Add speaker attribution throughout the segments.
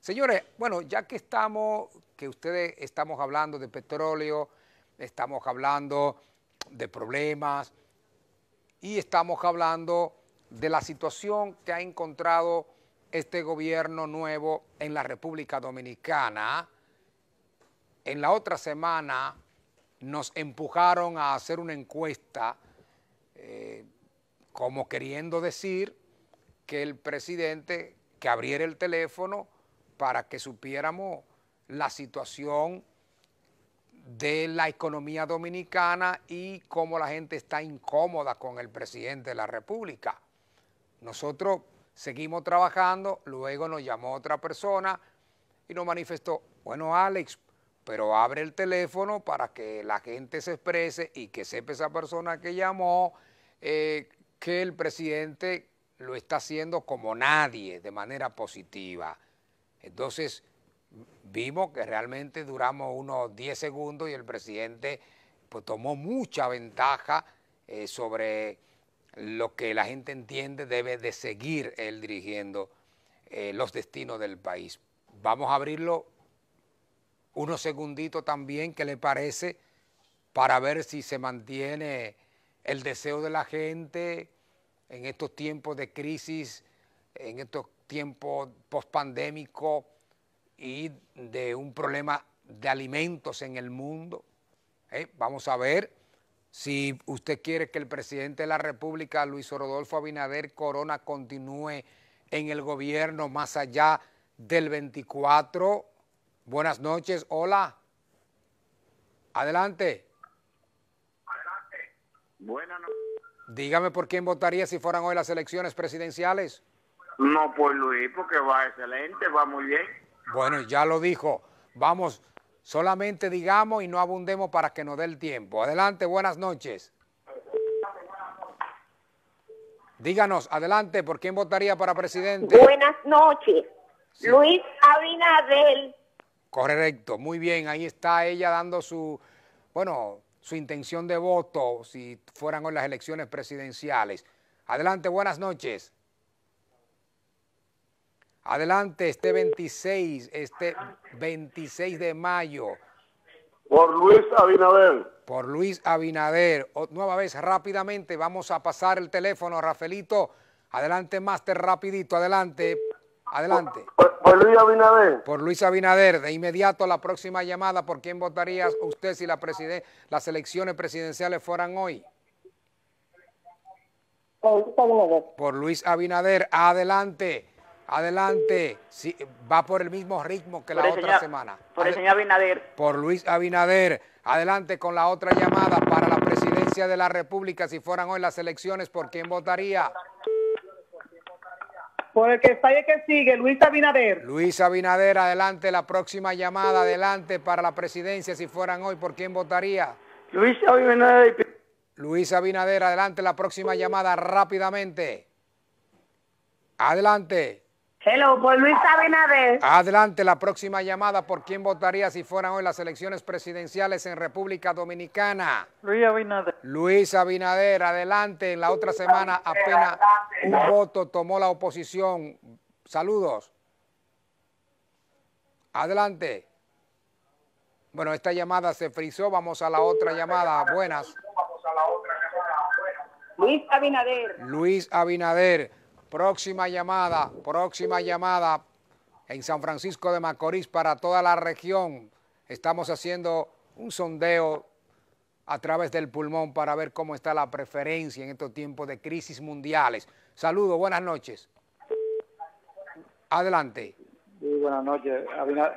Speaker 1: Señores, bueno, ya que estamos, que ustedes estamos hablando de petróleo, estamos hablando de problemas y estamos hablando de la situación que ha encontrado este gobierno nuevo en la República Dominicana. En la otra semana nos empujaron a hacer una encuesta eh, como queriendo decir que el presidente que abriera el teléfono para que supiéramos la situación de la economía dominicana y cómo la gente está incómoda con el presidente de la República. Nosotros seguimos trabajando, luego nos llamó otra persona y nos manifestó, bueno Alex, pero abre el teléfono para que la gente se exprese y que sepa esa persona que llamó eh, que el presidente lo está haciendo como nadie, de manera positiva. Entonces, vimos que realmente duramos unos 10 segundos y el presidente pues, tomó mucha ventaja eh, sobre lo que la gente entiende debe de seguir él dirigiendo eh, los destinos del país. Vamos a abrirlo unos segunditos también, ¿qué le parece? Para ver si se mantiene el deseo de la gente en estos tiempos de crisis, en estos tiempo pospandémico y de un problema de alimentos en el mundo. ¿eh? Vamos a ver si usted quiere que el presidente de la República, Luis Rodolfo Abinader Corona, continúe en el gobierno más allá del 24. Buenas noches, hola. Adelante. Adelante. Buenas noches. Dígame por quién votaría si fueran hoy las elecciones presidenciales. No, pues Luis, porque va excelente, va muy bien. Bueno, ya lo dijo. Vamos, solamente digamos y no abundemos para que nos dé el tiempo. Adelante, buenas noches. Díganos, adelante, ¿por quién votaría para presidente? Buenas noches. Luis Abinadel. Correcto, muy bien, ahí está ella dando su, bueno, su intención de voto si fueran hoy las elecciones presidenciales. Adelante, buenas noches. Adelante, este 26, este 26 de mayo. Por Luis Abinader. Por Luis Abinader. nueva vez, rápidamente, vamos a pasar el teléfono, Rafaelito. Adelante, Máster, rapidito, adelante. Adelante. Por, Luis Abinader. Por Luis Abinader. De inmediato la próxima llamada. ¿Por quién votaría usted si las elecciones presidenciales fueran hoy? Por Luis Abinader. Por Luis Abinader. Adelante. Adelante, va por el mismo ritmo que la otra semana. Por el señor Abinader. Por Luis Abinader. Adelante con la otra llamada para la presidencia de la República. Si fueran hoy las elecciones, ¿por quién votaría? Por el que está que sigue, Luis Abinader. Luis Abinader, adelante, la próxima llamada, adelante para la presidencia. Si fueran hoy, ¿por quién votaría? Luis Abinader. Luis Abinader, adelante, la próxima llamada, rápidamente. Adelante. Hello, Luis Abinader. Adelante, la próxima llamada. ¿Por quién votaría si fueran hoy las elecciones presidenciales en República Dominicana? Luis Abinader. Luis Abinader, adelante. En la otra semana apenas un voto tomó la oposición. Saludos. Adelante. Bueno, esta llamada se frizó. Vamos a la otra llamada. Buenas. Luis Abinader. Luis Abinader. Próxima llamada, próxima llamada en San Francisco de Macorís para toda la región. Estamos haciendo un sondeo a través del pulmón para ver cómo está la preferencia en estos tiempos de crisis mundiales. Saludos, buenas noches. Adelante. buenas noches,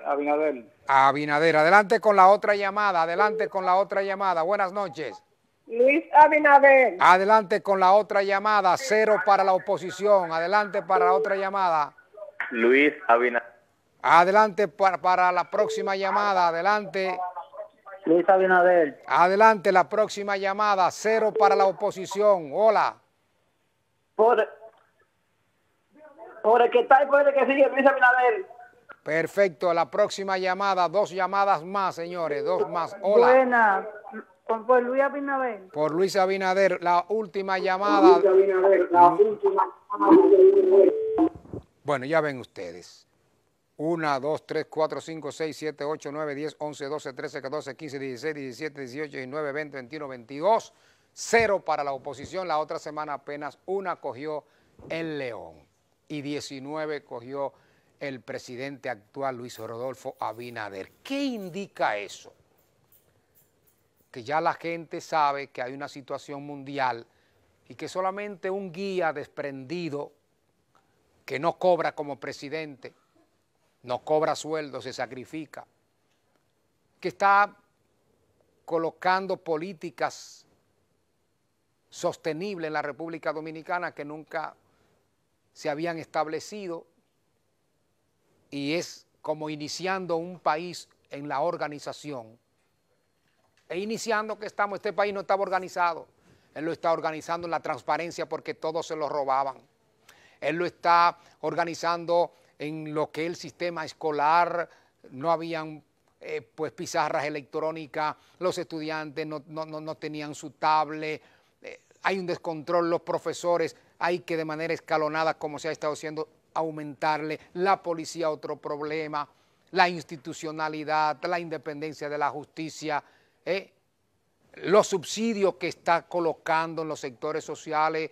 Speaker 1: Abinader. Abinader, adelante con la otra llamada, adelante con la otra llamada. Buenas noches. Luis Abinader. Adelante con la otra llamada, cero para la oposición. Adelante para la otra llamada. Luis Abinader. Adelante para, la próxima llamada, adelante. Luis Abinader. Adelante la próxima llamada, cero para la oposición. Hola. Por, por el que está y que sigue, Luis Abinader. Perfecto, la próxima llamada, dos llamadas más, señores, dos más. Hola. Buena. Por, Luis Abinader. Por Luis Abinader, la última llamada. Luis Abinader, la mm. última Bueno, ya ven ustedes. 1, 2, 3, 4, 5, 6, 7, 8, 9, 10, 11, 12, 13, 14, 15, 16, 17, 18, 19, 20, 21, 22. Cero para la oposición. La otra semana apenas una cogió el León y 19 cogió el presidente actual Luis Rodolfo Abinader. ¿Qué indica eso? que ya la gente sabe que hay una situación mundial y que solamente un guía desprendido que no cobra como presidente, no cobra sueldo, se sacrifica, que está colocando políticas sostenibles en la República Dominicana que nunca se habían establecido y es como iniciando un país en la organización e iniciando que estamos, este país no estaba organizado. Él lo está organizando en la transparencia porque todos se lo robaban. Él lo está organizando en lo que el sistema escolar, no habían eh, pues pizarras electrónicas, los estudiantes no, tenían su tablet, eh, hay un descontrol, los profesores, hay que de manera escalonada, como se ha estado haciendo, aumentarle, la policía otro problema, la institucionalidad, la independencia de la justicia, ¿Eh? los subsidios que está colocando en los sectores sociales,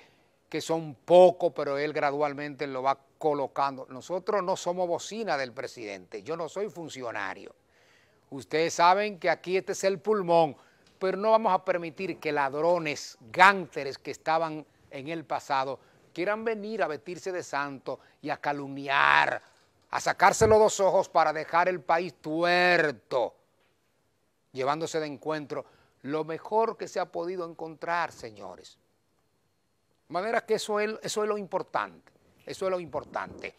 Speaker 1: que son pocos, pero él gradualmente lo va colocando. Nosotros no somos bocina del presidente, yo no soy funcionario. Ustedes saben que aquí este es el pulmón, pero no vamos a permitir que ladrones, gánteres que estaban en el pasado, quieran venir a vestirse de santo y a calumniar, a sacárselo los dos ojos para dejar el país tuerto llevándose de encuentro lo mejor que se ha podido encontrar, señores. De manera que eso es, eso es lo importante, eso es lo importante.